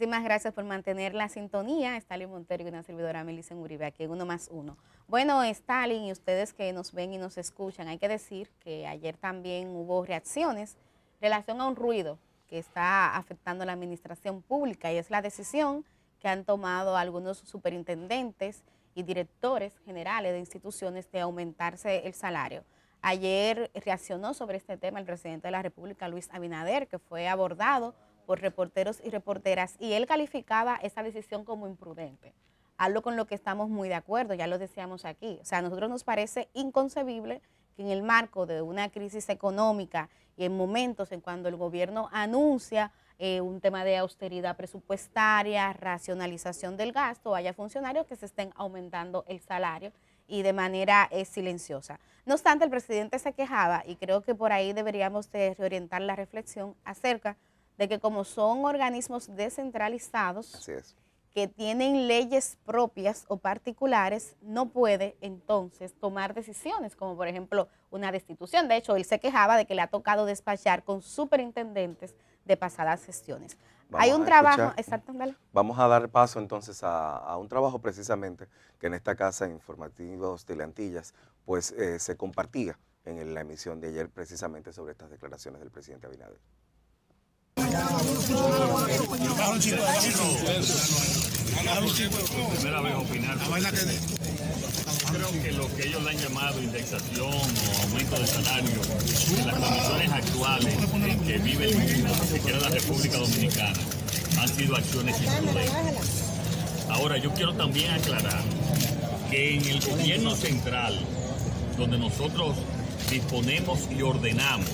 Muchísimas gracias por mantener la sintonía. Stalin Montero y una servidora Melissa Uribe, aquí Uno más Uno. Bueno, Stalin y ustedes que nos ven y nos escuchan, hay que decir que ayer también hubo reacciones en relación a un ruido que está afectando la administración pública y es la decisión que han tomado algunos superintendentes y directores generales de instituciones de aumentarse el salario. Ayer reaccionó sobre este tema el presidente de la República, Luis Abinader, que fue abordado por reporteros y reporteras y él calificaba esa decisión como imprudente. Algo con lo que estamos muy de acuerdo, ya lo decíamos aquí. O sea, a nosotros nos parece inconcebible que en el marco de una crisis económica y en momentos en cuando el gobierno anuncia eh, un tema de austeridad presupuestaria, racionalización del gasto, haya funcionarios que se estén aumentando el salario y de manera eh, silenciosa. No obstante, el presidente se quejaba, y creo que por ahí deberíamos reorientar la reflexión acerca de que como son organismos descentralizados, que tienen leyes propias o particulares, no puede entonces tomar decisiones, como por ejemplo una destitución. De hecho, él se quejaba de que le ha tocado despachar con superintendentes de pasadas sesiones. Hay un trabajo, exacto. Vamos a dar paso entonces a, un trabajo precisamente que en esta casa Informativos Leantillas pues eh, se compartía en la emisión de ayer precisamente sobre estas declaraciones del presidente Abinader. Creo que lo que ellos le han llamado indexación o aumento de salario, en las condiciones actuales en que vive el, la República Dominicana, han sido acciones injustas. Ahora, yo quiero también aclarar que en el gobierno central, donde nosotros disponemos y ordenamos,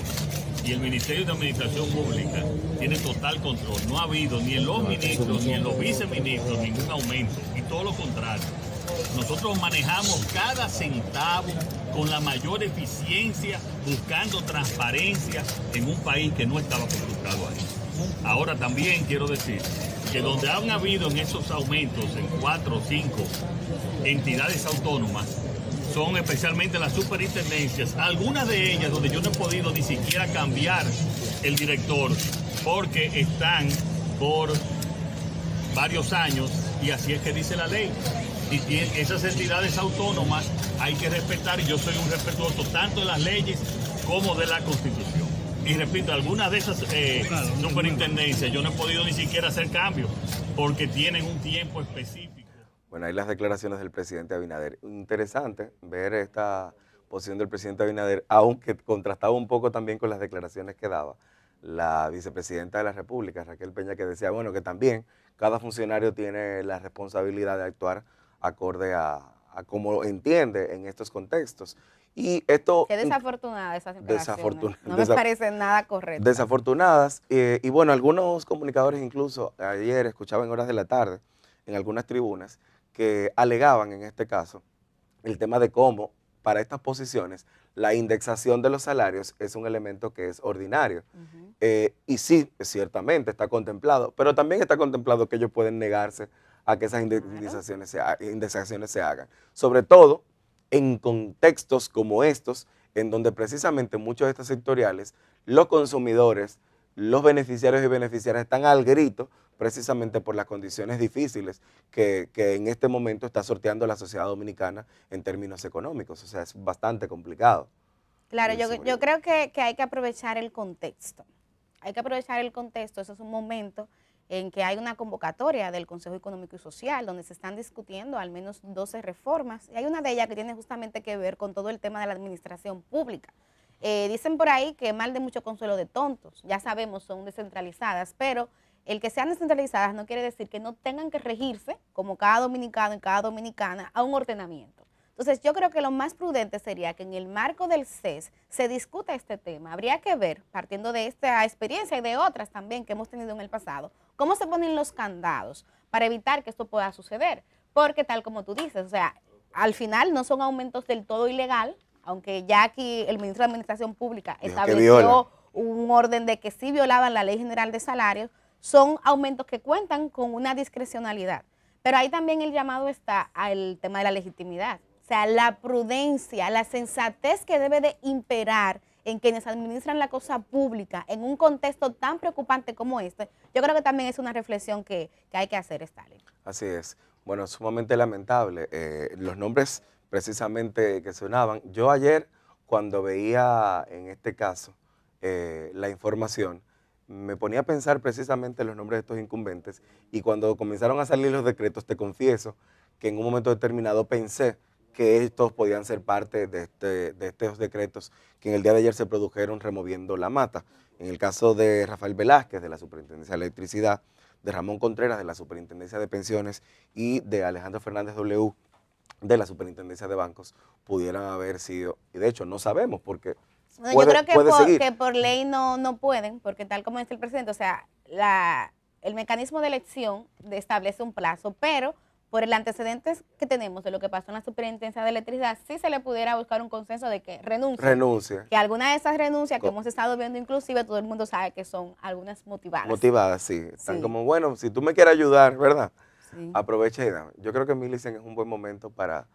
y el Ministerio de Administración Pública, tiene total control. No ha habido ni en los ministros, ni en los viceministros ningún aumento. Y todo lo contrario. Nosotros manejamos cada centavo con la mayor eficiencia, buscando transparencia en un país que no estaba acostumbrado ahí... Ahora también quiero decir que donde han habido en esos aumentos en cuatro o cinco entidades autónomas, son especialmente las superintendencias, algunas de ellas donde yo no he podido ni siquiera cambiar el director porque están por varios años y así es que dice la ley. Y esas entidades autónomas hay que respetar y yo soy un respetuoso tanto de las leyes como de la constitución. Y repito, algunas de esas eh, superintendencias yo no he podido ni siquiera hacer cambios porque tienen un tiempo específico. Bueno, ahí las declaraciones del presidente Abinader. Interesante ver esta posición del presidente Abinader, aunque contrastaba un poco también con las declaraciones que daba la vicepresidenta de la República, Raquel Peña, que decía, bueno, que también cada funcionario tiene la responsabilidad de actuar acorde a, a cómo entiende en estos contextos. Y esto... Qué desafortunada esas Desafortunadas. No me parecen nada correcto. Desafortunadas. Eh, y bueno, algunos comunicadores incluso ayer escuchaban en horas de la tarde, en algunas tribunas, que alegaban en este caso el tema de cómo para estas posiciones la indexación de los salarios es un elemento que es ordinario. Eh, y sí, ciertamente está contemplado, pero también está contemplado que ellos pueden negarse a que esas indexaciones, se, indexaciones se hagan. Sobre todo en contextos como estos, en donde precisamente muchos de estos sectoriales, los consumidores, los beneficiarios y beneficiarias están al grito precisamente por las condiciones difíciles que, en este momento está sorteando la sociedad dominicana en términos económicos. O sea, es bastante complicado. Claro, yo, creo que, hay que aprovechar el contexto. Hay que aprovechar el contexto. Eso es un momento en que hay una convocatoria del Consejo Económico y Social donde se están discutiendo al menos 12 reformas y hay una de ellas que tiene justamente que ver con todo el tema de la administración pública. Eh, dicen por ahí que mal de mucho consuelo de tontos, ya sabemos son descentralizadas, pero el que sean descentralizadas no quiere decir que no tengan que regirse, como cada dominicano y cada dominicana, a un ordenamiento. Entonces, yo creo que lo más prudente sería que en el marco del CES se discuta este tema. Habría que ver, partiendo de esta experiencia y de otras también que hemos tenido en el pasado, cómo se ponen los candados para evitar que esto pueda suceder. Porque tal como tú dices, o sea, al final no son aumentos del todo ilegal, aunque ya aquí el ministro de Administración Pública estableció un orden de que sí violaban la ley general de salarios, son aumentos que cuentan con una discrecionalidad. Pero ahí también el llamado está al tema de la legitimidad, o sea, la prudencia, la sensatez que debe de imperar en quienes administran la cosa pública en un contexto tan preocupante como este, yo creo que también es una reflexión que, hay que hacer, Stalin. Así es. Bueno, sumamente lamentable. Eh, los nombres precisamente que sonaban. Yo ayer, cuando veía en este caso eh, la información, me ponía a pensar precisamente en los nombres de estos incumbentes y cuando comenzaron a salir los decretos, te confieso que en un momento determinado pensé que estos podían ser parte este, de, estos decretos que en el día de ayer se produjeron removiendo la mata. En el caso de Rafael Velázquez, de la Superintendencia de Electricidad, de Ramón Contreras, de la Superintendencia de Pensiones y de Alejandro Fernández W, de la Superintendencia de Bancos, pudieran haber sido, y de hecho no sabemos porque yo creo que por, ley no, no pueden, porque tal como dice el presidente, o sea, la, el mecanismo de elección establece un plazo, pero por el antecedente que tenemos de lo que pasó en la superintendencia de electricidad, sí se le pudiera buscar un consenso de que renuncie. Renuncia. Que alguna de esas renuncias que hemos estado viendo, inclusive, todo el mundo sabe que son algunas motivadas. Motivadas, sí. Están como, bueno, si tú me quieres ayudar, ¿verdad? Aprovecha y dame. Yo creo que Millicent es un buen momento para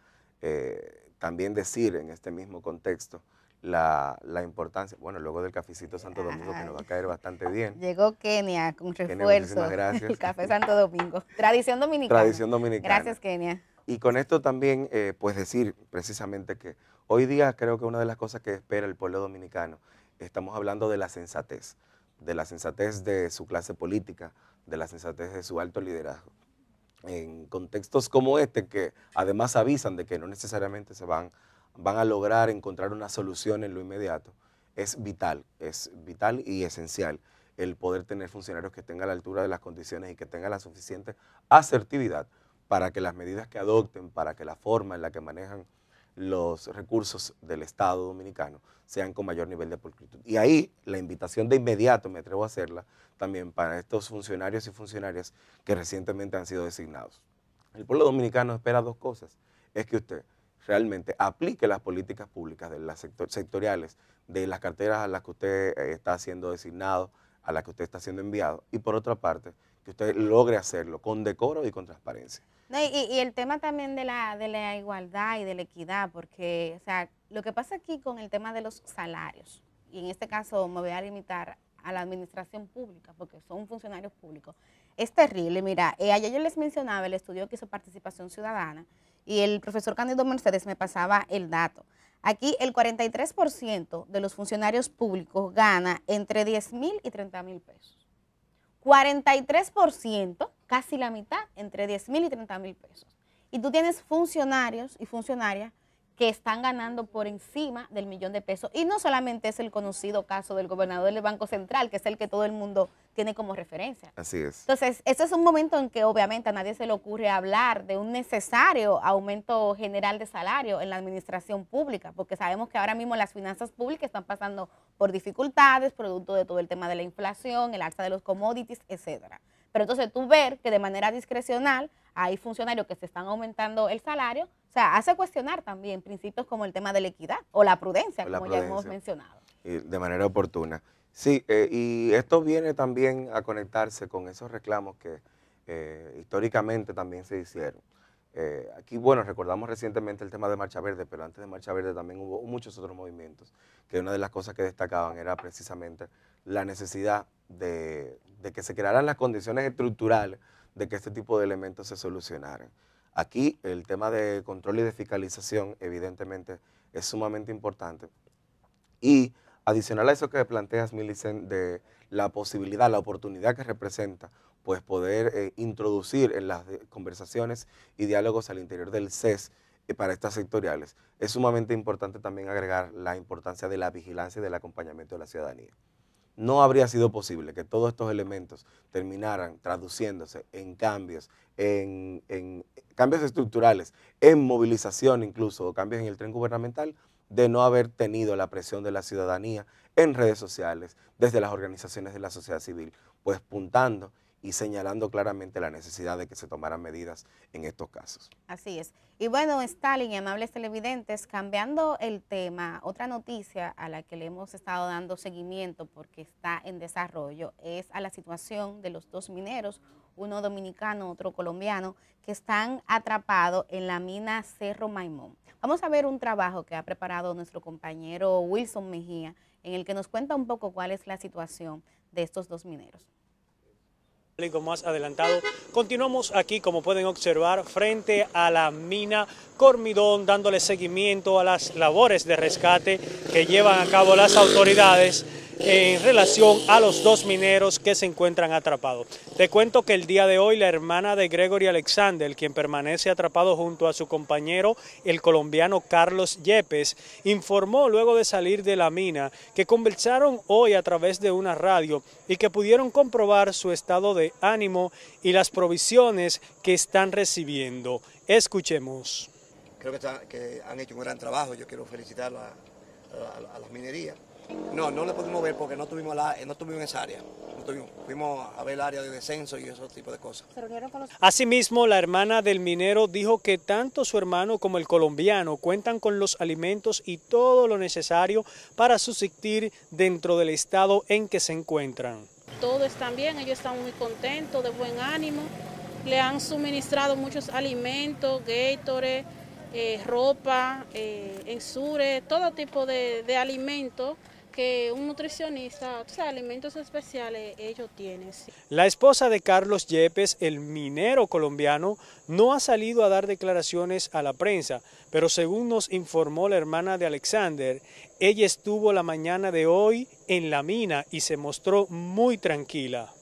eh, también decir en este mismo contexto la, importancia. Bueno, luego del cafecito Santo Domingo, que nos va a caer bastante bien. Llegó Kenia con refuerzo. gracias. El café Santo Domingo. Tradición dominicana. Tradición dominicana. Gracias, Kenia. Y con esto también, eh, pues decir precisamente que hoy día creo que una de las cosas que espera el pueblo dominicano, estamos hablando de la sensatez, de la sensatez de su clase política, de la sensatez de su alto liderazgo. En contextos como este, que además avisan de que no necesariamente se van van a lograr encontrar una solución en lo inmediato, es vital, es vital y esencial el poder tener funcionarios que estén a la altura de las condiciones y que tengan la suficiente asertividad para que las medidas que adopten, para que la forma en la que manejan los recursos del Estado dominicano sean con mayor nivel de pulcritud. Y ahí la invitación de inmediato, me atrevo a hacerla, también para estos funcionarios y funcionarias que recientemente han sido designados. El pueblo dominicano espera dos cosas. Es que usted realmente aplique las políticas públicas de las sectoriales, de las carteras a las que usted eh, está siendo designado, a las que usted está siendo enviado, y por otra parte, que usted logre hacerlo con decoro y con transparencia. y, el tema también de la, de la igualdad y de la equidad, porque o sea, lo que pasa aquí con el tema de los salarios, y en este caso me voy a limitar a la administración pública, porque son funcionarios públicos, es terrible. Mira, eh, ayer yo les mencionaba el estudio que hizo Participación Ciudadana, y el profesor Cándido Mercedes me pasaba el dato. Aquí el 43% de los funcionarios públicos gana entre 10 mil y 30 mil pesos. 43%, casi la mitad, entre 10 mil y 30 mil pesos. Y tú tienes funcionarios y funcionarias que están ganando por encima del millón de pesos. Y no solamente es el conocido caso del gobernador del Banco Central, que es el que todo el mundo tiene como referencia. Así es. Entonces, este es un momento en que obviamente a nadie se le ocurre hablar de un necesario aumento general de salario en la administración pública, porque sabemos que ahora mismo las finanzas públicas están pasando por dificultades, producto de todo el tema de la inflación, el alza de los commodities, etcétera. Pero entonces tú ver que de manera discrecional hay funcionarios que se están aumentando el salario, o sea, hace cuestionar también principios como el tema de la equidad o la prudencia, como ya hemos mencionado. Y de manera oportuna. Sí, eh, y esto viene también a conectarse con esos reclamos que eh, históricamente también se hicieron. Eh, aquí, bueno, recordamos recientemente el tema de Marcha Verde, pero antes de Marcha Verde también hubo muchos otros movimientos, que una de las cosas que destacaban era precisamente la necesidad de, que se crearan las condiciones estructurales de que este tipo de elementos se solucionaran. Aquí el tema de control y de fiscalización evidentemente es sumamente importante. Y adicional a eso que planteas, Milicent, de la posibilidad, la oportunidad que representa, pues poder eh, introducir en las conversaciones y diálogos al interior del CES eh, para estas sectoriales, es sumamente importante también agregar la importancia de la vigilancia y del acompañamiento de la ciudadanía no habría sido posible que todos estos elementos terminaran traduciéndose en cambios, en, cambios estructurales, en movilización incluso, o cambios en el tren gubernamental, de no haber tenido la presión de la ciudadanía en redes sociales, desde las organizaciones de la sociedad civil, pues puntando y señalando claramente la necesidad de que se tomaran medidas en estos casos. Así es. Y bueno, Stalin y amables televidentes, cambiando el tema, otra noticia a la que le hemos estado dando seguimiento porque está en desarrollo es a la situación de los dos mineros, uno dominicano, otro colombiano, que están atrapados en la mina Cerro Maimón. Vamos a ver un trabajo que ha preparado nuestro compañero Wilson Mejía, en el que nos cuenta un poco cuál es la situación de estos dos mineros más adelantado. Continuamos aquí, como pueden observar, frente a la mina Cormidón, dándole seguimiento a las labores de rescate que llevan a cabo las autoridades en relación a los dos mineros que se encuentran atrapados. Te cuento que el día de hoy la hermana de Gregory Alexander, quien permanece atrapado junto a su compañero, el colombiano Carlos Yepes, informó luego de salir de la mina que conversaron hoy a través de una radio y que pudieron comprobar su estado de ánimo y las provisiones que están recibiendo. Escuchemos. Creo que, han hecho un gran trabajo. Yo quiero felicitar a las minerías. No, no le pudimos ver porque no tuvimos, la, eh, esa área. fuimos a ver el área de descenso y ese tipo de cosas. Asimismo, la hermana del minero dijo que tanto su hermano como el colombiano cuentan con los alimentos y todo lo necesario para subsistir dentro del estado en que se encuentran. Todo están bien, ellos están muy contentos, de buen ánimo. Le han suministrado muchos alimentos, gaitores, eh, ropa, eh, ensure, todo tipo de alimentos que un nutricionista, o sea, alimentos especiales ellos tienen. La esposa de Carlos Yepes, el minero colombiano, no ha salido a dar declaraciones a la prensa, pero según nos informó la hermana de Alexander, ella estuvo la mañana de hoy en la mina y se mostró muy tranquila.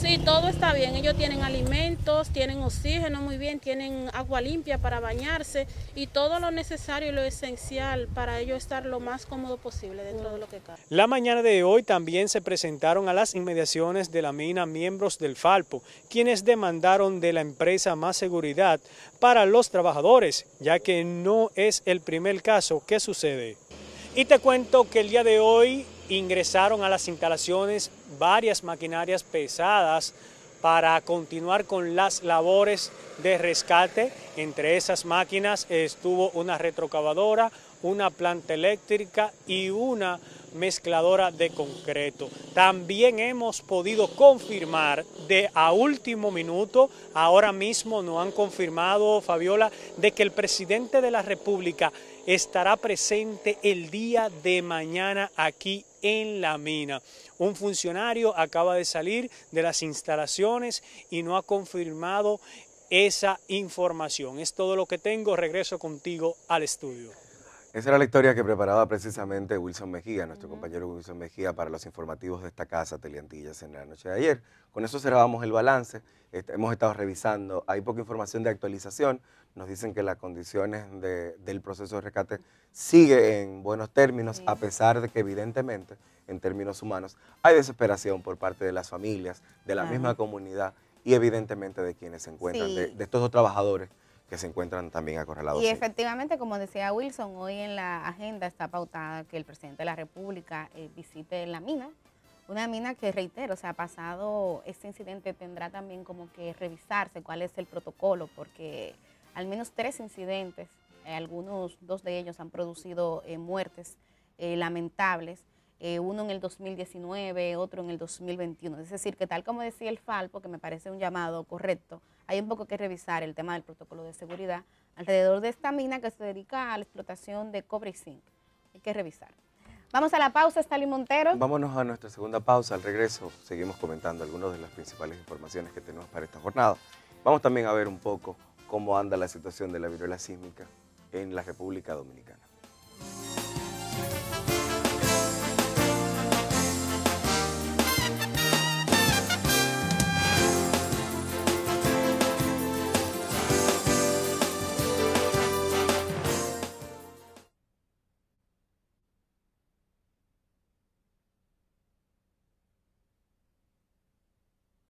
Sí, todo está bien. Ellos tienen alimentos, tienen oxígeno muy bien, tienen agua limpia para bañarse y todo lo necesario y lo esencial para ellos estar lo más cómodo posible dentro de lo que cabe. La mañana de hoy también se presentaron a las inmediaciones de la mina miembros del Falpo, quienes demandaron de la empresa más seguridad para los trabajadores, ya que no es el primer caso que sucede. Y te cuento que el día de hoy ingresaron a las instalaciones varias maquinarias pesadas para continuar con las labores de rescate. Entre esas máquinas estuvo una retrocavadora, una planta eléctrica y una mezcladora de concreto. También hemos podido confirmar de a último minuto, ahora mismo nos han confirmado, Fabiola, de que el presidente de la República estará presente el día de mañana aquí en la mina. Un funcionario acaba de salir de las instalaciones y no ha confirmado esa información. Es todo lo que tengo. Regreso contigo al estudio. Esa era la historia que preparaba precisamente Wilson Mejía, nuestro compañero Wilson Mejía, para los informativos de esta casa, Teleantillas, en la noche de ayer. Con eso cerramos el balance. hemos estado revisando. Hay poca información de actualización. Nos dicen que las condiciones del proceso de rescate sigue en buenos términos, a pesar de que evidentemente, en términos humanos, hay desesperación por parte de las familias, de la misma comunidad y evidentemente de quienes se encuentran, de, de estos dos trabajadores que se encuentran también acorralados. Y efectivamente, como decía Wilson, hoy en la agenda está pautada que el presidente de la República eh, visite la mina, una mina que, reitero, se ha pasado este incidente tendrá también como que revisarse cuál es el protocolo, porque al menos tres incidentes, eh, algunos, dos de ellos han producido eh, muertes lamentables, uno en el 2019, otro en el 2021. Es decir, que tal como decía el Falpo, que me parece un llamado correcto, hay un poco que revisar el tema del protocolo de seguridad alrededor de esta mina que se dedica a la explotación de cobre y zinc. Hay que revisar. Vamos a la pausa, Stalin Montero. Vámonos a nuestra segunda pausa. Al regreso seguimos comentando algunas de las principales informaciones que tenemos para esta jornada. Vamos también a ver un poco cómo anda la situación de la viruela sísmica en la República Dominicana.